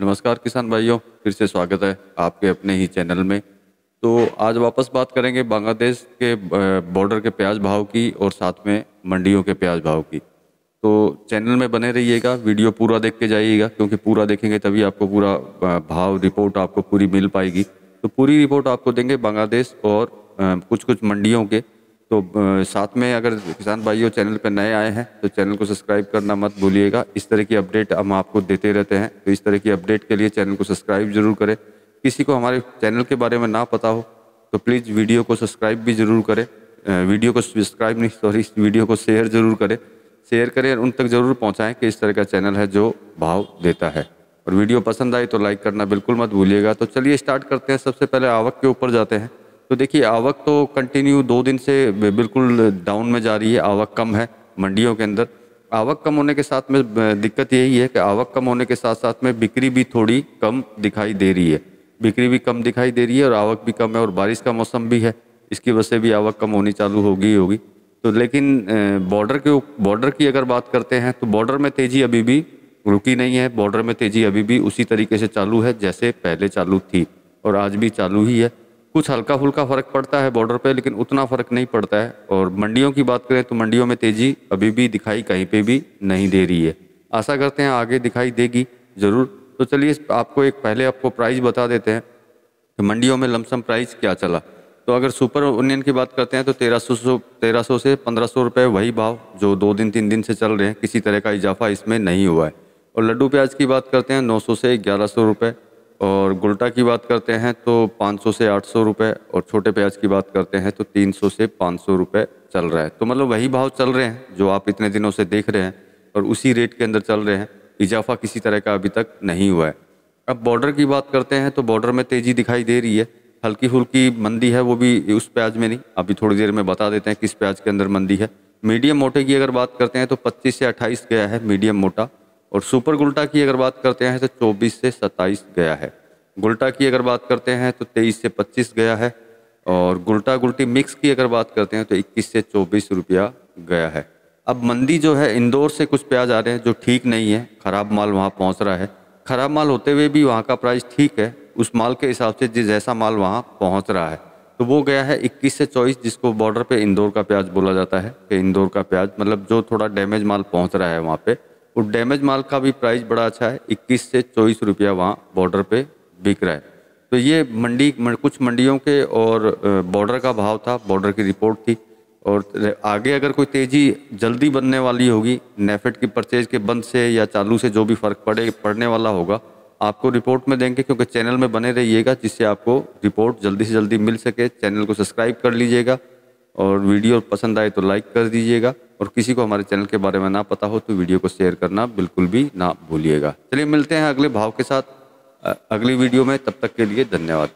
नमस्कार किसान भाइयों फिर से स्वागत है आपके अपने ही चैनल में तो आज वापस बात करेंगे बांग्लादेश के बॉर्डर के प्याज भाव की और साथ में मंडियों के प्याज भाव की तो चैनल में बने रहिएगा वीडियो पूरा देख के जाइएगा क्योंकि पूरा देखेंगे तभी आपको पूरा भाव रिपोर्ट आपको पूरी मिल पाएगी तो पूरी रिपोर्ट आपको देंगे बांग्लादेश और कुछ कुछ मंडियों के तो साथ में अगर किसान भाइयों चैनल पर नए आए हैं तो चैनल को सब्सक्राइब करना मत भूलिएगा इस तरह की अपडेट हम आपको देते रहते हैं तो इस तरह की अपडेट के लिए चैनल को सब्सक्राइब जरूर करें किसी को हमारे चैनल के बारे में ना पता हो तो प्लीज़ वीडियो को सब्सक्राइब भी ज़रूर करें वीडियो को सब्सक्राइब नहीं सॉरी इस वीडियो को शेयर ज़रूर करें शेयर करें उन तक ज़रूर पहुँचाएँ कि इस तरह का चैनल है जो भाव देता है और वीडियो पसंद आए तो लाइक करना बिल्कुल मत भूलिएगा तो चलिए स्टार्ट करते हैं सबसे पहले आवक के ऊपर जाते हैं तो देखिए आवक तो कंटिन्यू दो दिन से बिल्कुल डाउन में जा रही है आवक कम है मंडियों के अंदर आवक कम होने के साथ में दिक्कत यही है कि आवक कम होने के साथ साथ में बिक्री भी थोड़ी कम दिखाई दे रही है बिक्री भी कम दिखाई दे रही है और आवक भी कम है और बारिश का मौसम भी है इसकी वजह से भी आवक कम होनी चालू होगी होगी तो लेकिन बॉर्डर के बॉर्डर की अगर बात करते हैं तो बॉर्डर में तेज़ी अभी भी रुकी नहीं है बॉर्डर में तेज़ी अभी भी उसी तरीके से चालू है जैसे पहले चालू थी और आज भी चालू ही है कुछ हल्का फुल्का फ़र्क पड़ता है बॉर्डर पे लेकिन उतना फ़र्क नहीं पड़ता है और मंडियों की बात करें तो मंडियों में तेज़ी अभी भी दिखाई कहीं पे भी नहीं दे रही है आशा करते हैं आगे दिखाई देगी ज़रूर तो चलिए आपको एक पहले आपको प्राइस बता देते हैं कि मंडियों में लमसम प्राइस क्या चला तो अगर सुपर ओनियन की बात करते हैं तो तेरह सौ तेरह सौ से पंद्रह सौ रुपये वही भाव जो दो दिन तीन दिन से चल रहे हैं किसी तरह का इजाफा इसमें नहीं हुआ है और लड्डू प्याज की बात करते हैं नौ सौ से ग्यारह सौ रुपये और गुलटा की बात करते हैं तो 500 से 800 रुपए और छोटे प्याज की बात करते हैं तो 300 से 500 रुपए चल रहा है तो मतलब वही भाव चल रहे हैं जो आप इतने दिनों से देख रहे हैं और उसी रेट के अंदर चल रहे हैं इजाफा किसी तरह का अभी तक नहीं हुआ है अब बॉर्डर की बात करते हैं तो बॉर्डर में तेज़ी दिखाई दे रही है हल्की फुल्की मंदी है वो भी उस प्याज में नहीं अभी थोड़ी देर में बता देते हैं किस प्याज के अंदर मंदी है मीडियम मोटे की अगर बात करते हैं तो 25 से 28 गया है मीडियम मोटा और सुपर गुल्टा की अगर बात करते हैं तो 24 से 27 गया है गुल्टा की अगर बात करते हैं तो 23 से 25 गया है और गुल्टा गुल्टी मिक्स की अगर बात करते हैं तो 21 से चौबीस रुपया गया है अब मंदी जो है इंदौर से कुछ प्याज आ रहे हैं जो ठीक नहीं है ख़राब माल वहाँ पहुँच रहा है ख़राब माल होते हुए भी वहाँ का प्राइस ठीक है उस माल के हिसाब से जिस जैसा माल वहाँ पहुँच रहा है तो वो गया है 21 से 24 जिसको बॉर्डर पे इंदौर का प्याज बोला जाता है कि इंदौर का प्याज मतलब जो थोड़ा डैमेज माल पहुँच रहा है वहाँ पे और डैमेज माल का भी प्राइस बड़ा अच्छा है इक्कीस से चौबीस रुपया वहाँ बॉर्डर पे बिक रहा है तो ये मंडी कुछ मंडियों के और बॉर्डर का भाव था बॉर्डर की रिपोर्ट थी और आगे अगर कोई तेज़ी जल्दी बनने वाली होगी नेफेड की परचेज के बंद से या चालू से जो भी फ़र्क पड़े पड़ने वाला होगा आपको रिपोर्ट में देंगे क्योंकि चैनल में बने रहिएगा जिससे आपको रिपोर्ट जल्दी से जल्दी मिल सके चैनल को सब्सक्राइब कर लीजिएगा और वीडियो पसंद आए तो लाइक कर दीजिएगा और किसी को हमारे चैनल के बारे में ना पता हो तो वीडियो को शेयर करना बिल्कुल भी ना भूलिएगा चलिए मिलते हैं अगले भाव के साथ अगली वीडियो में तब तक के लिए धन्यवाद